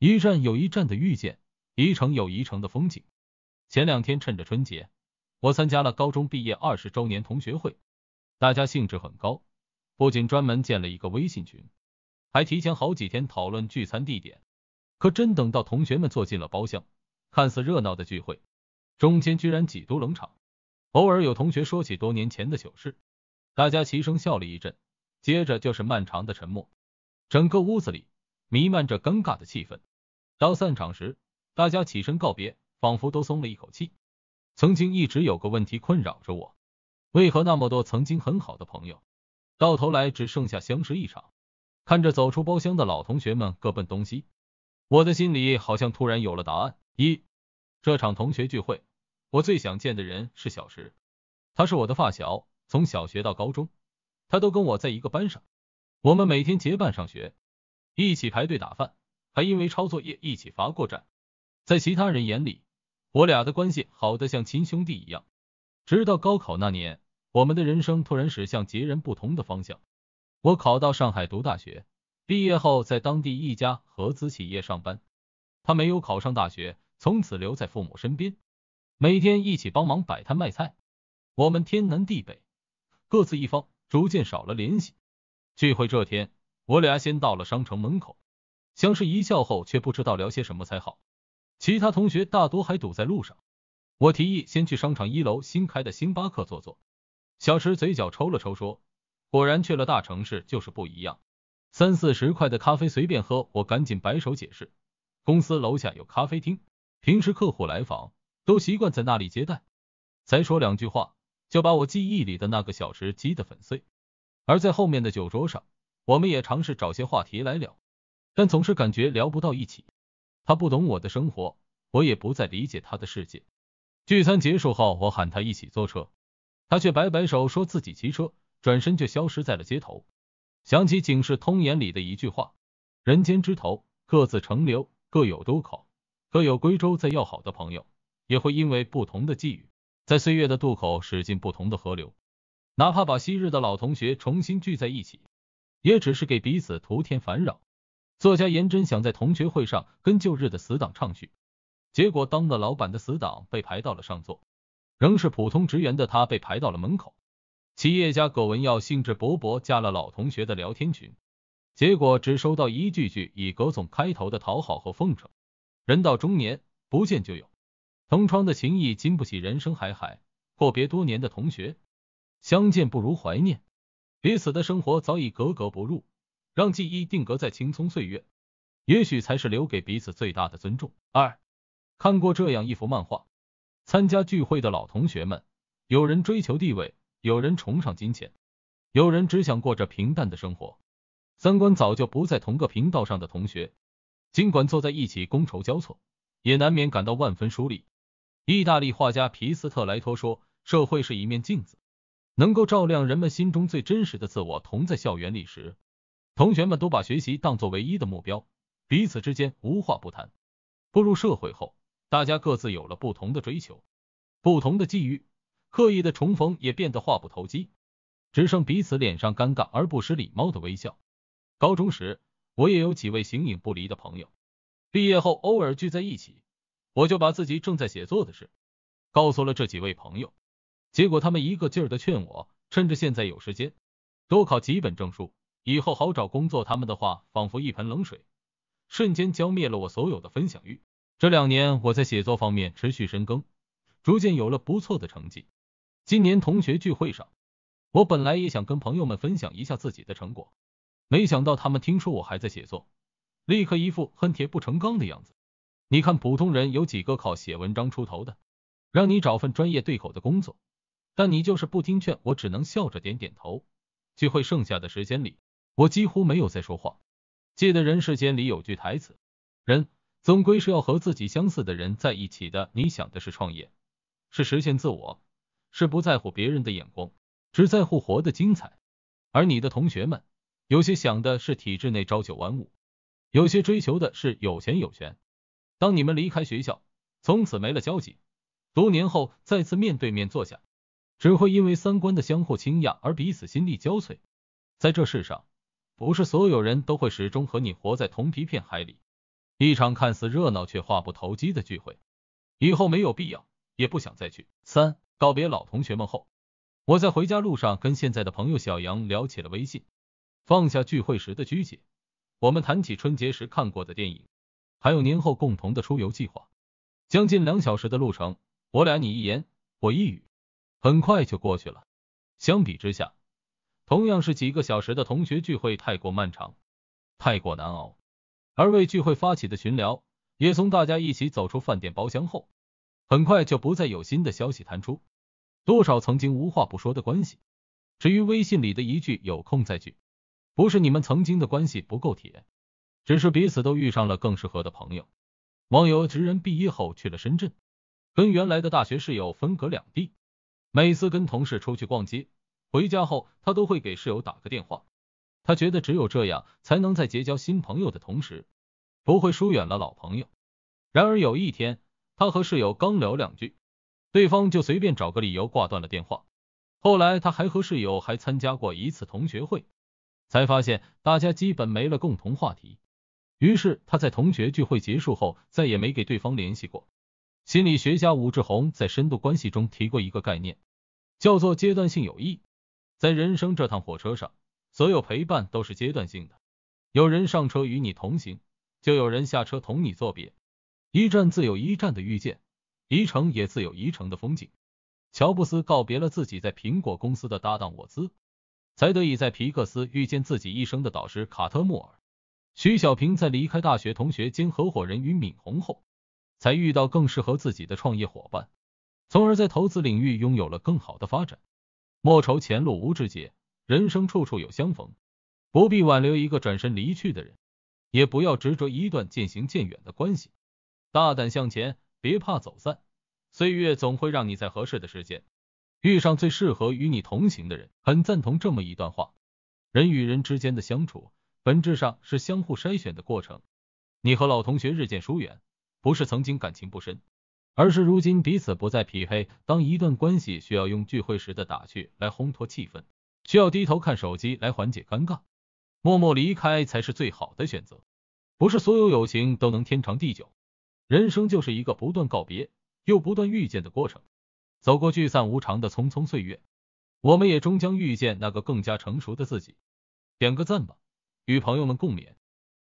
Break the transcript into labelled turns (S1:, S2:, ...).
S1: 一站有一站的遇见，一城有一城的风景。前两天趁着春节，我参加了高中毕业二十周年同学会，大家兴致很高，不仅专门建了一个微信群，还提前好几天讨论聚餐地点。可真等到同学们坐进了包厢，看似热闹的聚会，中间居然几度冷场。偶尔有同学说起多年前的糗事，大家齐声笑了一阵，接着就是漫长的沉默，整个屋子里弥漫着尴尬的气氛。到散场时，大家起身告别，仿佛都松了一口气。曾经一直有个问题困扰着我：为何那么多曾经很好的朋友，到头来只剩下相识一场？看着走出包厢的老同学们各奔东西，我的心里好像突然有了答案。一，这场同学聚会，我最想见的人是小石，他是我的发小，从小学到高中，他都跟我在一个班上，我们每天结伴上学，一起排队打饭。还因为抄作业一起罚过站。在其他人眼里，我俩的关系好得像亲兄弟一样。直到高考那年，我们的人生突然驶向截然不同的方向。我考到上海读大学，毕业后在当地一家合资企业上班。他没有考上大学，从此留在父母身边，每天一起帮忙摆摊卖菜。我们天南地北，各自一方，逐渐少了联系。聚会这天，我俩先到了商城门口。相视一笑后，却不知道聊些什么才好。其他同学大多还堵在路上，我提议先去商场一楼新开的星巴克坐坐。小池嘴角抽了抽，说：“果然去了大城市就是不一样，三四十块的咖啡随便喝。”我赶紧摆手解释：“公司楼下有咖啡厅，平时客户来访都习惯在那里接待。”才说两句话，就把我记忆里的那个小池击得粉碎。而在后面的酒桌上，我们也尝试找些话题来聊。但总是感觉聊不到一起，他不懂我的生活，我也不再理解他的世界。聚餐结束后，我喊他一起坐车，他却摆摆手说自己骑车，转身就消失在了街头。想起《警世通言》里的一句话：“人间枝头，各自成流，各有渡口，各有归舟。”在要好的朋友，也会因为不同的际遇，在岁月的渡口驶进不同的河流。哪怕把昔日的老同学重新聚在一起，也只是给彼此徒添烦扰。作家颜真想在同学会上跟旧日的死党唱叙，结果当了老板的死党被排到了上座，仍是普通职员的他被排到了门口。企业家葛文耀兴致勃勃加了老同学的聊天群，结果只收到一句句以“葛总”开头的讨好和奉承。人到中年，不见就有，同窗的情谊经不起人生海海。阔别多年的同学，相见不如怀念，彼此的生活早已格格不入。让记忆定格在青葱岁月，也许才是留给彼此最大的尊重。二，看过这样一幅漫画：参加聚会的老同学们，有人追求地位，有人崇尚金钱，有人只想过着平淡的生活。三观早就不在同个频道上的同学，尽管坐在一起觥筹交错，也难免感到万分疏离。意大利画家皮斯特莱托说：“社会是一面镜子，能够照亮人们心中最真实的自我。”同在校园里时。同学们都把学习当作唯一的目标，彼此之间无话不谈。步入社会后，大家各自有了不同的追求，不同的际遇，刻意的重逢也变得话不投机，只剩彼此脸上尴尬而不失礼貌的微笑。高中时，我也有几位形影不离的朋友，毕业后偶尔聚在一起，我就把自己正在写作的事告诉了这几位朋友，结果他们一个劲儿的劝我，趁着现在有时间，多考几本证书。以后好找工作，他们的话仿佛一盆冷水，瞬间浇灭了我所有的分享欲。这两年我在写作方面持续深耕，逐渐有了不错的成绩。今年同学聚会上，我本来也想跟朋友们分享一下自己的成果，没想到他们听说我还在写作，立刻一副恨铁不成钢的样子。你看，普通人有几个靠写文章出头的，让你找份专业对口的工作，但你就是不听劝，我只能笑着点点头。聚会剩下的时间里。我几乎没有在说话。记得《人世间》里有句台词：“人总归是要和自己相似的人在一起的。”你想的是创业，是实现自我，是不在乎别人的眼光，只在乎活得精彩；而你的同学们，有些想的是体制内朝九晚五，有些追求的是有钱有权。当你们离开学校，从此没了交集，多年后再次面对面坐下，只会因为三观的相互倾轧而彼此心力交瘁。在这世上。不是所有人都会始终和你活在同一片海里。一场看似热闹却话不投机的聚会，以后没有必要，也不想再去。三告别老同学们后，我在回家路上跟现在的朋友小杨聊起了微信，放下聚会时的拘谨，我们谈起春节时看过的电影，还有年后共同的出游计划。将近两小时的路程，我俩你一言我一语，很快就过去了。相比之下，同样是几个小时的同学聚会，太过漫长，太过难熬。而为聚会发起的群聊，也从大家一起走出饭店包厢后，很快就不再有新的消息弹出。多少曾经无话不说的关系，至于微信里的一句“有空再聚”，不是你们曾经的关系不够铁，只是彼此都遇上了更适合的朋友。网友直人毕业后去了深圳，跟原来的大学室友分隔两地，每次跟同事出去逛街。回家后，他都会给室友打个电话。他觉得只有这样才能在结交新朋友的同时，不会疏远了老朋友。然而有一天，他和室友刚聊两句，对方就随便找个理由挂断了电话。后来他还和室友还参加过一次同学会，才发现大家基本没了共同话题。于是他在同学聚会结束后，再也没给对方联系过。心理学家武志红在《深度关系》中提过一个概念，叫做阶段性友谊。在人生这趟火车上，所有陪伴都是阶段性的。有人上车与你同行，就有人下车同你作别。一站自有一站的遇见，一城也自有一城的风景。乔布斯告别了自己在苹果公司的搭档沃兹，才得以在皮克斯遇见自己一生的导师卡特穆尔。徐小平在离开大学同学兼合伙人俞敏洪后，才遇到更适合自己的创业伙伴，从而在投资领域拥有了更好的发展。莫愁前路无知己，人生处处有相逢。不必挽留一个转身离去的人，也不要执着一段渐行渐远的关系。大胆向前，别怕走散，岁月总会让你在合适的时间遇上最适合与你同行的人。很赞同这么一段话，人与人之间的相处本质上是相互筛选的过程。你和老同学日渐疏远，不是曾经感情不深。而是如今彼此不再匹配。当一段关系需要用聚会时的打趣来烘托气氛，需要低头看手机来缓解尴尬，默默离开才是最好的选择。不是所有友情都能天长地久，人生就是一个不断告别又不断遇见的过程。走过聚散无常的匆匆岁月，我们也终将遇见那个更加成熟的自己。点个赞吧，与朋友们共勉。